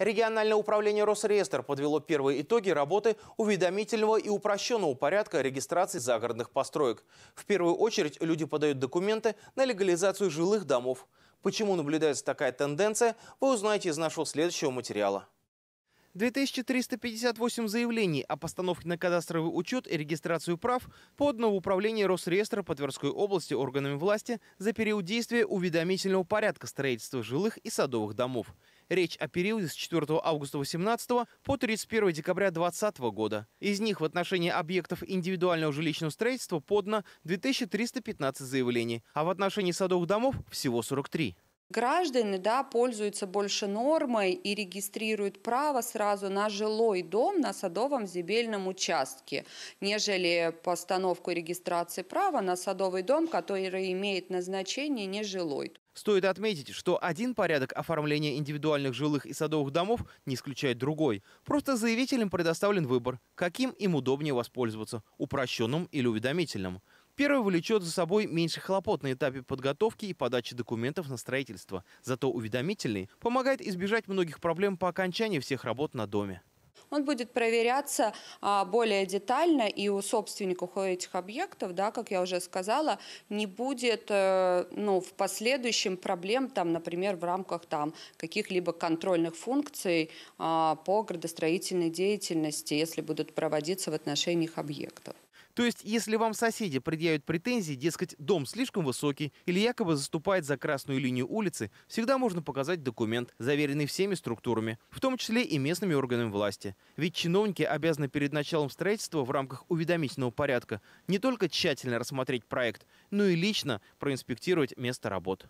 Региональное управление Росреестр подвело первые итоги работы уведомительного и упрощенного порядка регистрации загородных построек. В первую очередь люди подают документы на легализацию жилых домов. Почему наблюдается такая тенденция, вы узнаете из нашего следующего материала. 2358 заявлений о постановке на кадастровый учет и регистрацию прав подано в Управление Росреестра по Тверской области органами власти за период действия уведомительного порядка строительства жилых и садовых домов. Речь о периоде с 4 августа 2018 по 31 декабря 2020 года. Из них в отношении объектов индивидуального жилищного строительства подано 2315 заявлений, а в отношении садовых домов всего 43. Граждане да, пользуются больше нормой и регистрируют право сразу на жилой дом на садовом земельном участке, нежели постановку регистрации права на садовый дом, который имеет назначение нежилой. Стоит отметить, что один порядок оформления индивидуальных жилых и садовых домов не исключает другой. Просто заявителям предоставлен выбор, каким им удобнее воспользоваться – упрощенным или уведомительным. Первый влечет за собой меньше хлопот на этапе подготовки и подачи документов на строительство, зато уведомительный помогает избежать многих проблем по окончании всех работ на доме он будет проверяться а, более детально, и у собственников этих объектов, да, как я уже сказала, не будет э, ну, в последующем проблем, там, например, в рамках там, каких-либо контрольных функций а, по градостроительной деятельности, если будут проводиться в отношении их объектов. То есть, если вам соседи предъявят претензии, дескать, дом слишком высокий или якобы заступает за красную линию улицы, всегда можно показать документ, заверенный всеми структурами, в том числе и местными органами власти. Ведь чиновники обязаны перед началом строительства в рамках уведомительного порядка не только тщательно рассмотреть проект, но и лично проинспектировать место работ.